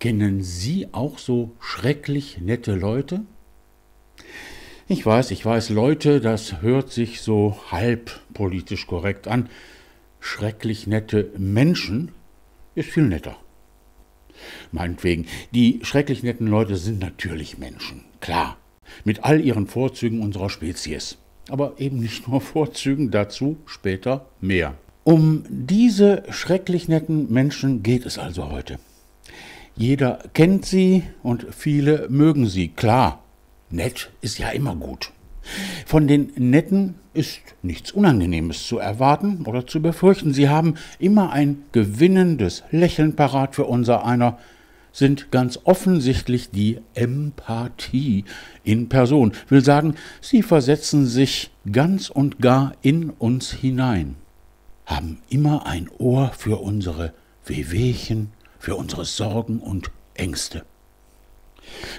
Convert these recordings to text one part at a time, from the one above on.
Kennen Sie auch so schrecklich nette Leute? Ich weiß, ich weiß, Leute, das hört sich so halb politisch korrekt an. Schrecklich nette Menschen ist viel netter. Meinetwegen, die schrecklich netten Leute sind natürlich Menschen, klar, mit all ihren Vorzügen unserer Spezies. Aber eben nicht nur Vorzügen, dazu später mehr. Um diese schrecklich netten Menschen geht es also heute. Jeder kennt sie und viele mögen sie. Klar, nett ist ja immer gut. Von den Netten ist nichts Unangenehmes zu erwarten oder zu befürchten. Sie haben immer ein gewinnendes Lächeln parat für unser einer, sind ganz offensichtlich die Empathie in Person. Will sagen, sie versetzen sich ganz und gar in uns hinein, haben immer ein Ohr für unsere Wehwehchen für unsere Sorgen und Ängste.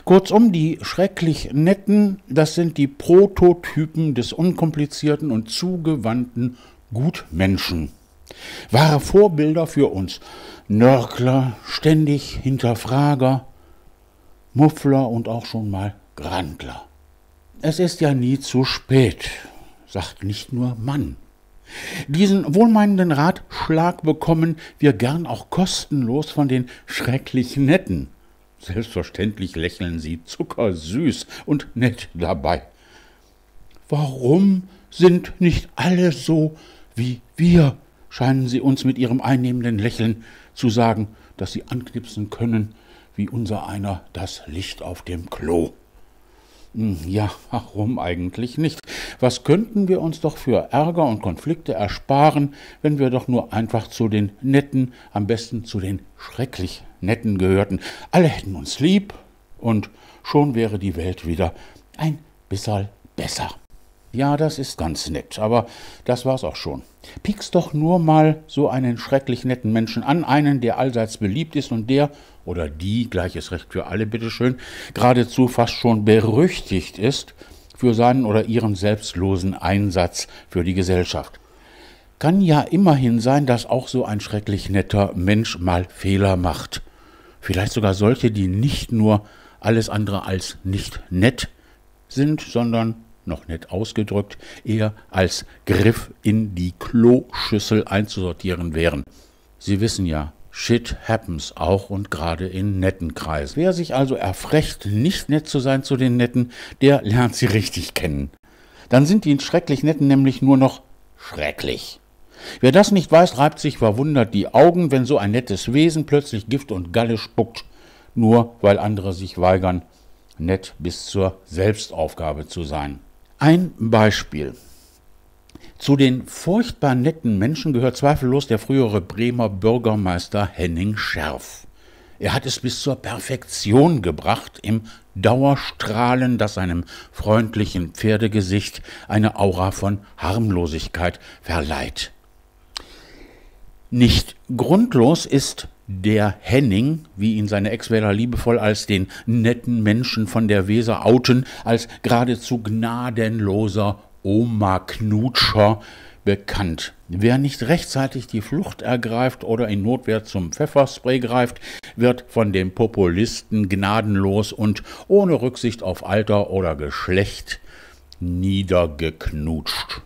Kurzum, die schrecklich netten, das sind die Prototypen des unkomplizierten und zugewandten Gutmenschen. Wahre Vorbilder für uns. Nörgler, ständig Hinterfrager, Muffler und auch schon mal Grandler. Es ist ja nie zu spät, sagt nicht nur Mann, diesen wohlmeinenden Ratschlag bekommen wir gern auch kostenlos von den schrecklich netten. Selbstverständlich lächeln sie zuckersüß und nett dabei. Warum sind nicht alle so wie wir? scheinen sie uns mit ihrem einnehmenden Lächeln zu sagen, dass sie anknipsen können, wie unser einer das Licht auf dem Klo. Hm, ja, warum eigentlich nicht? Was könnten wir uns doch für Ärger und Konflikte ersparen, wenn wir doch nur einfach zu den Netten, am besten zu den schrecklich Netten gehörten. Alle hätten uns lieb und schon wäre die Welt wieder ein bisschen besser. Ja, das ist ganz nett, aber das war's auch schon. Pickst doch nur mal so einen schrecklich netten Menschen an, einen, der allseits beliebt ist und der oder die, gleiches Recht für alle, bitteschön, geradezu fast schon berüchtigt ist für seinen oder ihren selbstlosen Einsatz für die Gesellschaft. Kann ja immerhin sein, dass auch so ein schrecklich netter Mensch mal Fehler macht. Vielleicht sogar solche, die nicht nur alles andere als nicht nett sind, sondern noch nett ausgedrückt, eher als Griff in die Kloschüssel einzusortieren wären. Sie wissen ja, Shit happens auch und gerade in netten Kreisen. Wer sich also erfrecht, nicht nett zu sein zu den Netten, der lernt sie richtig kennen. Dann sind die schrecklich Netten nämlich nur noch schrecklich. Wer das nicht weiß, reibt sich verwundert die Augen, wenn so ein nettes Wesen plötzlich Gift und Galle spuckt, nur weil andere sich weigern, nett bis zur Selbstaufgabe zu sein. Ein Beispiel. Zu den furchtbar netten Menschen gehört zweifellos der frühere Bremer Bürgermeister Henning Scherf. Er hat es bis zur Perfektion gebracht, im Dauerstrahlen, das seinem freundlichen Pferdegesicht eine Aura von Harmlosigkeit verleiht. Nicht Grundlos ist der Henning, wie ihn seine Ex-Wähler liebevoll als den netten Menschen von der Weser outen, als geradezu gnadenloser Oma-Knutscher bekannt. Wer nicht rechtzeitig die Flucht ergreift oder in Notwehr zum Pfefferspray greift, wird von dem Populisten gnadenlos und ohne Rücksicht auf Alter oder Geschlecht niedergeknutscht.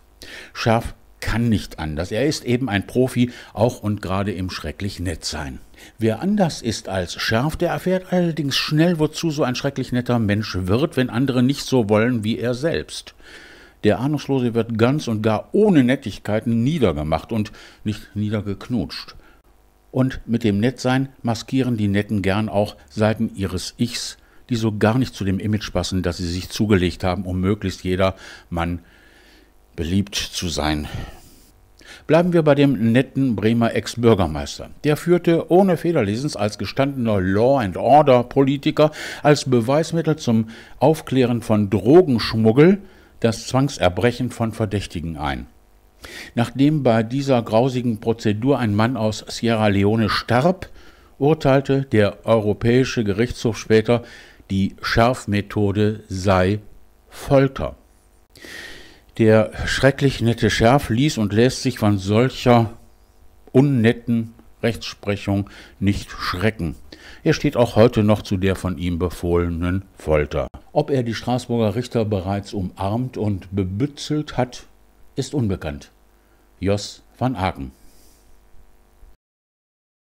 Scharf kann nicht anders. Er ist eben ein Profi, auch und gerade im schrecklich nett sein. Wer anders ist als Schärf, der erfährt allerdings schnell, wozu so ein schrecklich netter Mensch wird, wenn andere nicht so wollen wie er selbst. Der Ahnungslose wird ganz und gar ohne Nettigkeiten niedergemacht und nicht niedergeknutscht. Und mit dem Nettsein maskieren die Netten gern auch Seiten ihres Ichs, die so gar nicht zu dem Image passen, das sie sich zugelegt haben, um möglichst jeder Mann beliebt zu sein. Bleiben wir bei dem netten Bremer Ex-Bürgermeister. Der führte ohne Federlesens als gestandener Law-and-Order-Politiker als Beweismittel zum Aufklären von Drogenschmuggel das Zwangserbrechen von Verdächtigen ein. Nachdem bei dieser grausigen Prozedur ein Mann aus Sierra Leone starb, urteilte der Europäische Gerichtshof später, die Schärfmethode sei Folter. Der schrecklich nette Schärf ließ und lässt sich von solcher unnetten Rechtsprechung nicht schrecken. Er steht auch heute noch zu der von ihm befohlenen Folter. Ob er die Straßburger Richter bereits umarmt und bebützelt hat, ist unbekannt. Jos van Aken